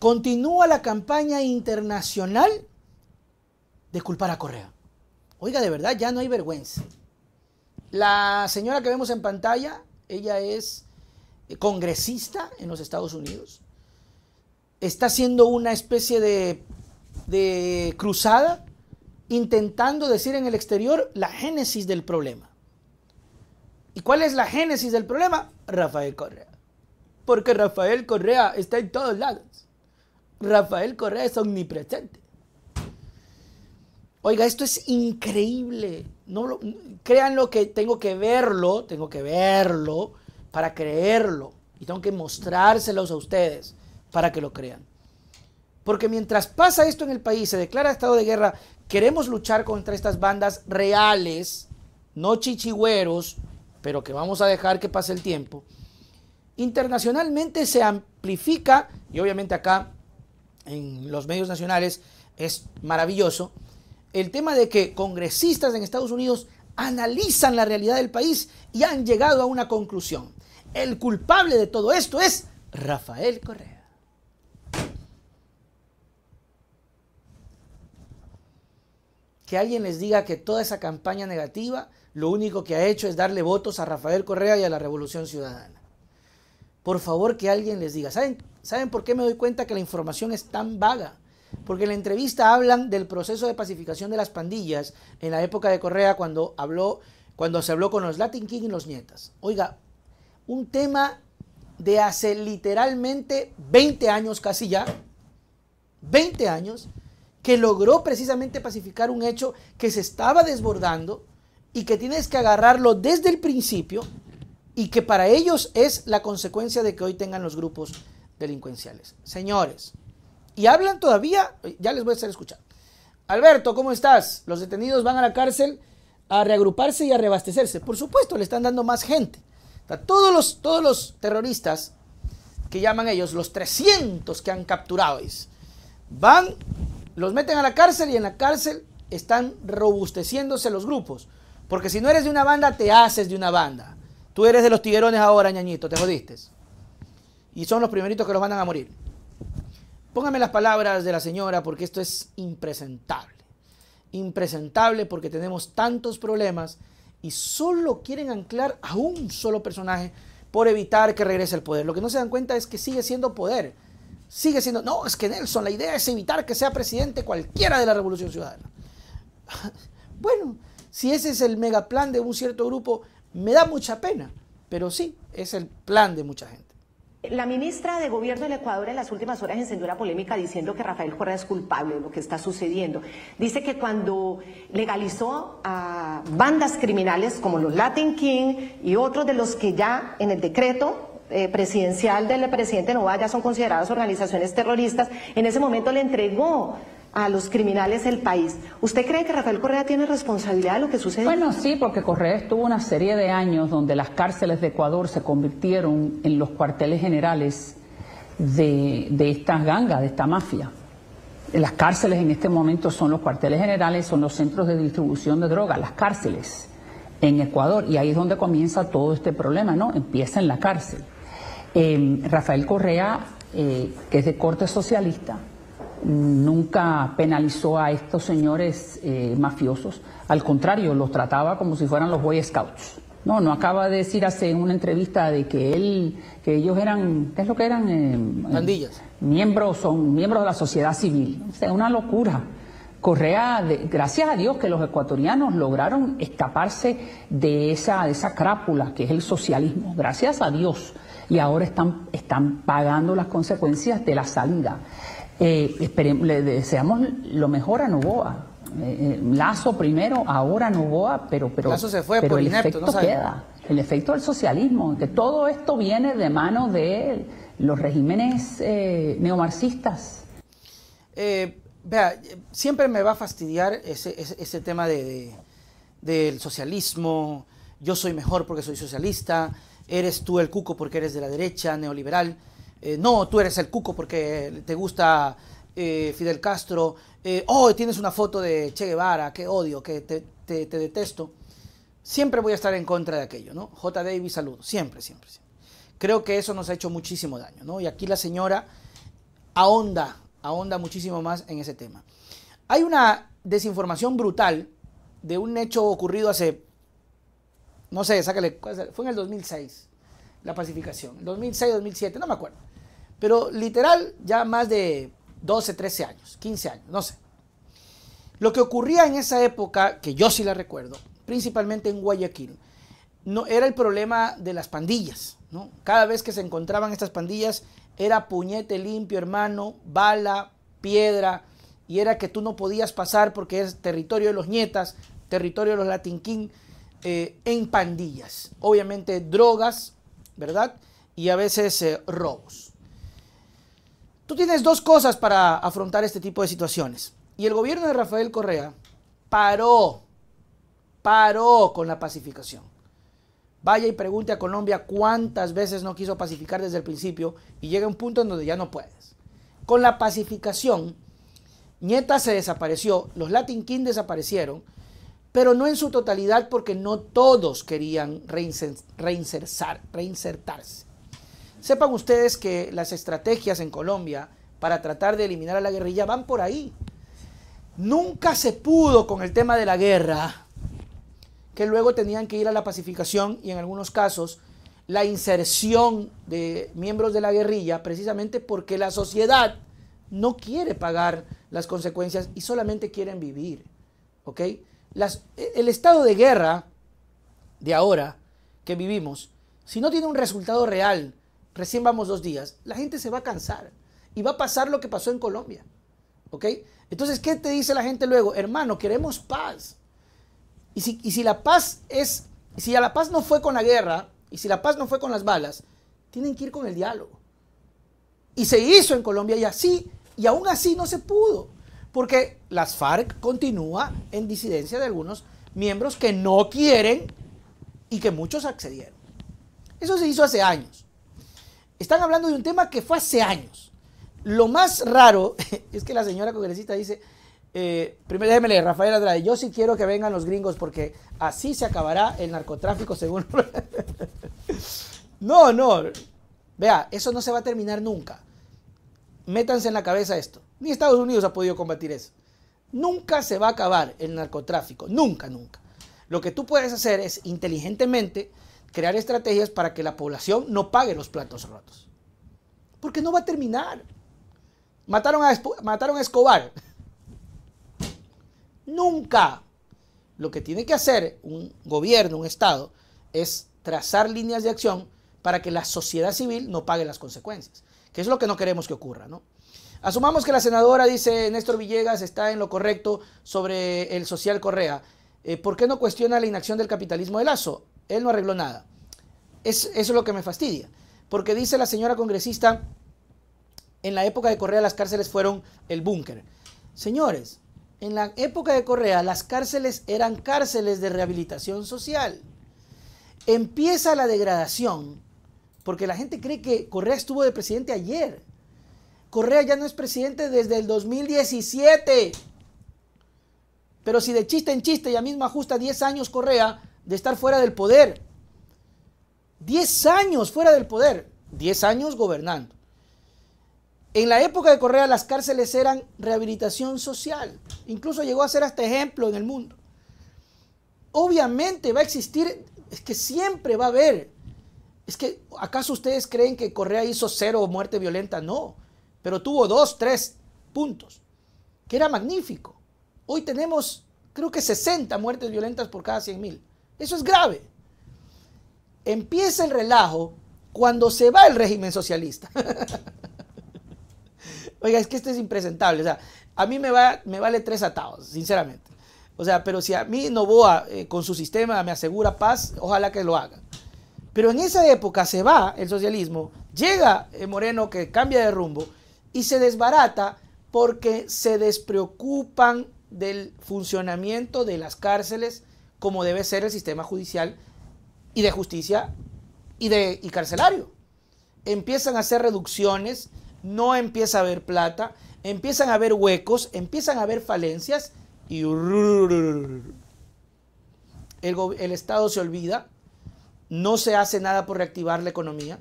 Continúa la campaña internacional de culpar a Correa. Oiga, de verdad, ya no hay vergüenza. La señora que vemos en pantalla, ella es eh, congresista en los Estados Unidos. Está haciendo una especie de, cruzada intentando decir en el exterior la génesis del problema. ¿Y cuál es la génesis del problema? Rafael Correa. Porque Rafael Correa está en todos lados. Rafael Correa es omnipresente. Oiga, esto es increíble. No lo, créanlo que tengo que verlo, tengo que verlo para creerlo. Y tengo que mostrárselos a ustedes para que lo crean. Porque mientras pasa esto en el país, se declara estado de guerra, queremos luchar contra estas bandas reales, no chichigüeros, pero que vamos a dejar que pase el tiempo. Internacionalmente se amplifica, y obviamente acá en los medios nacionales es maravilloso. El tema de que congresistas en Estados Unidos analizan la realidad del país y han llegado a una conclusión. El culpable de todo esto es Rafael Correa. Que alguien les diga que toda esa campaña negativa lo único que ha hecho es darle votos a Rafael Correa y a la Revolución Ciudadana. Por favor que alguien les diga. ¿Saben, ¿Saben por qué me doy cuenta que la información es tan vaga? Porque en la entrevista hablan del proceso de pacificación de las pandillas en la época de Correa cuando, habló, cuando se habló con los Latin King y los nietas. Oiga, un tema de hace literalmente 20 años casi ya, 20 años, que logró precisamente pacificar un hecho que se estaba desbordando y que tienes que agarrarlo desde el principio y que para ellos es la consecuencia de que hoy tengan los grupos delincuenciales. Señores, y hablan todavía, ya les voy a hacer escuchar. Alberto, ¿cómo estás? Los detenidos van a la cárcel a reagruparse y a reabastecerse. Por supuesto, le están dando más gente. Todos los, todos los terroristas que llaman ellos, los 300 que han capturado, van, los meten a la cárcel y en la cárcel están robusteciéndose los grupos. Porque si no eres de una banda, te haces de una banda. Tú eres de los tiguerones ahora, ñañito, te jodiste. Y son los primeritos que los van a morir. Póngame las palabras de la señora porque esto es impresentable. Impresentable porque tenemos tantos problemas y solo quieren anclar a un solo personaje por evitar que regrese al poder. Lo que no se dan cuenta es que sigue siendo poder. Sigue siendo, no, es que Nelson, la idea es evitar que sea presidente cualquiera de la Revolución Ciudadana. bueno, si ese es el megaplan de un cierto grupo, me da mucha pena, pero sí, es el plan de mucha gente. La ministra de Gobierno del Ecuador en las últimas horas encendió una polémica diciendo que Rafael Correa es culpable de lo que está sucediendo. Dice que cuando legalizó a bandas criminales como los Latin King y otros de los que ya en el decreto eh, presidencial del presidente Novaya ya son consideradas organizaciones terroristas, en ese momento le entregó a los criminales del país. ¿Usted cree que Rafael Correa tiene responsabilidad de lo que sucede? Bueno, sí, porque Correa estuvo una serie de años donde las cárceles de Ecuador se convirtieron en los cuarteles generales de, de estas gangas, de esta mafia. Las cárceles en este momento son los cuarteles generales, son los centros de distribución de drogas, las cárceles en Ecuador. Y ahí es donde comienza todo este problema, ¿no? Empieza en la cárcel. Eh, Rafael Correa, eh, que es de corte socialista, nunca penalizó a estos señores eh, mafiosos, al contrario, los trataba como si fueran los Boy Scouts. No, no acaba de decir hace una entrevista de que él, que ellos eran, ¿qué es lo que eran? Eh, eh, miembros, son miembros de la sociedad civil. O sea, una locura. Correa, de, gracias a Dios que los ecuatorianos lograron escaparse de esa, esa crápula que es el socialismo, gracias a Dios. Y ahora están, están pagando las consecuencias de la salida. Eh, le deseamos lo mejor a Novoa. Eh, eh, Lazo primero, ahora Novoa, pero, pero, Lazo se fue el efecto queda. El efecto del socialismo, que todo esto viene de manos de los regímenes eh, neomarxistas. Eh, vea, siempre me va a fastidiar ese, ese, tema del socialismo. Yo soy mejor porque soy socialista. Eres tú el cuco porque eres de la derecha, neoliberal. Eh, no, tú eres el cuco porque te gusta eh, Fidel Castro, eh, oh, tienes una foto de Che Guevara, qué odio, que te, te, detesto, siempre voy a estar en contra de aquello, ¿no? J. Davis, saludo, siempre, siempre, siempre. Creo que eso nos ha hecho muchísimo daño, ¿no? Y aquí la señora ahonda, ahonda muchísimo más en ese tema. Hay una desinformación brutal de un hecho ocurrido hace, no sé, sácale, fue en el 2006, la pacificación, 2006, 2007, no me acuerdo pero literal ya más de 12, 13 años, 15 años, no sé. Lo que ocurría en esa época, que yo sí la recuerdo, principalmente en Guayaquil, no, era el problema de las pandillas. Cada vez que se encontraban estas pandillas era puñete limpio, hermano, bala, piedra, y era que tú no podías pasar porque es territorio de los nietas, territorio de los latinquín, eh, en pandillas. Obviamente drogas, ¿verdad? Y a veces eh, robos. Tú tienes dos cosas para afrontar este tipo de situaciones. Y el gobierno de Rafael Correa paró, paró con la pacificación. Vaya y pregunte a Colombia cuántas veces no quiso pacificar desde el principio y llega un punto en donde ya no puedes. Con la pacificación, Nieta se desapareció, los Latin King desaparecieron, pero no en su totalidad porque no todos querían reinsertarse. Sepan ustedes que las estrategias en Colombia para tratar de eliminar a la guerrilla van por ahí. Nunca se pudo con el tema de la guerra, que luego tenían que ir a la pacificación y en algunos casos la inserción de miembros de la guerrilla, precisamente porque la sociedad no quiere pagar las consecuencias y solamente quieren vivir. ¿ok? E, el estado de guerra de ahora que vivimos, si no tiene un resultado real recién vamos dos días, la gente se va a cansar y va a pasar lo que pasó en Colombia. ¿Ok? Entonces, ¿qué te dice la gente luego? Hermano, queremos paz. Y si, si la paz es, si la paz no fue con la guerra, y si la paz no fue con las balas, tienen que ir con el diálogo. Y se hizo en Colombia y así, y aún así no se pudo. Porque las FARC continúa en disidencia de algunos miembros que no quieren y que muchos accedieron. Eso se hizo hace años. Están hablando de un tema que fue hace años. Lo más raro es que la señora congresista dice, eh, primero déjeme leer, Rafael Andrade, yo sí quiero que vengan los gringos porque así se acabará el narcotráfico según... no, no. Vea, eso no se va a terminar nunca. Métanse en la cabeza esto. Ni Estados Unidos ha podido combatir eso. Nunca se va a acabar el narcotráfico. Nunca, nunca. Lo que tú puedes hacer es inteligentemente crear estrategias para que la población no pague los platos rotos. Porque no va a terminar. Mataron a, Escobar. Nunca. Lo que tiene que hacer un gobierno, un Estado, es trazar líneas de acción para que la sociedad civil no pague las consecuencias, que es lo que no queremos que ocurra, ¿no? Asumamos que la senadora, dice Néstor Villegas, está en lo correcto sobre el social Correa. Eh, ¿Por qué no cuestiona la inacción del capitalismo de Lazo? Él no arregló nada. eso es lo que me fastidia. Porque dice la señora congresista, en la época de Correa las cárceles fueron el búnker. Señores, en la época de Correa las cárceles eran cárceles de rehabilitación social. Empieza la degradación, porque la gente cree que Correa estuvo de presidente ayer. Correa ya no es presidente desde el 2017. Pero si de chiste en chiste ya mismo ajusta 10 años Correa, de estar fuera del poder. 10 años fuera del poder, Diez años gobernando. En la época de Correa las cárceles eran rehabilitación social, incluso llegó a ser hasta ejemplo en el mundo. Obviamente va a existir, es que siempre va a haber. Es que, ¿acaso ustedes creen que Correa hizo cero muerte violenta? No, pero tuvo dos, tres puntos, que era magnífico. Hoy tenemos, creo que 60 muertes violentas por cada 100 mil. Eso es grave. Empieza el relajo cuando se va el régimen socialista. Oiga, es que esto es impresentable. O sea, a mí me, va, me vale tres atados, sinceramente. O sea, pero si a mí Novoa eh, con su sistema me asegura paz, ojalá que lo haga. Pero en esa época se va el socialismo, llega eh, Moreno que cambia de rumbo y se desbarata porque se despreocupan del funcionamiento de las cárceles como debe ser el sistema judicial y de justicia y, de, carcelario. Empiezan a hacer reducciones, no empieza a haber plata, empiezan a haber huecos, empiezan a haber falencias y el, Estado se olvida, no se hace nada por reactivar la economía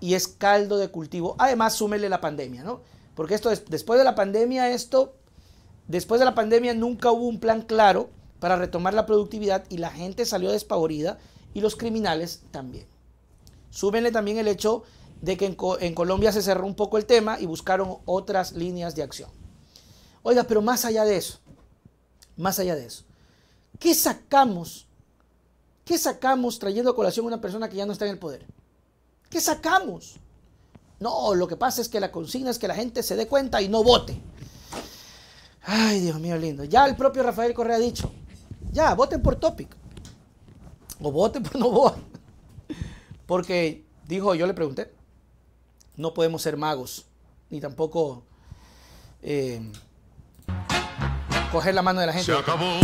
y es caldo de cultivo. Además, súmele la pandemia, ¿no? Porque esto después de la pandemia, esto, después de la pandemia nunca hubo un plan claro para retomar la productividad y la gente salió despavorida y los criminales también. Súbenle también el hecho de que en, Colombia se cerró un poco el tema y buscaron otras líneas de acción. Oiga, pero más allá de eso, más allá de eso, ¿qué sacamos? ¿Qué sacamos trayendo a colación a una persona que ya no está en el poder? ¿Qué sacamos? No, lo que pasa es que la consigna es que la gente se dé cuenta y no vote. Ay, Dios mío lindo. Ya el propio Rafael Correa ha dicho, ya, voten por Topic. O voten por pues, Novoa. Porque dijo, yo le pregunté, no podemos ser magos, ni tampoco eh, coger la mano de la gente. Se acabó.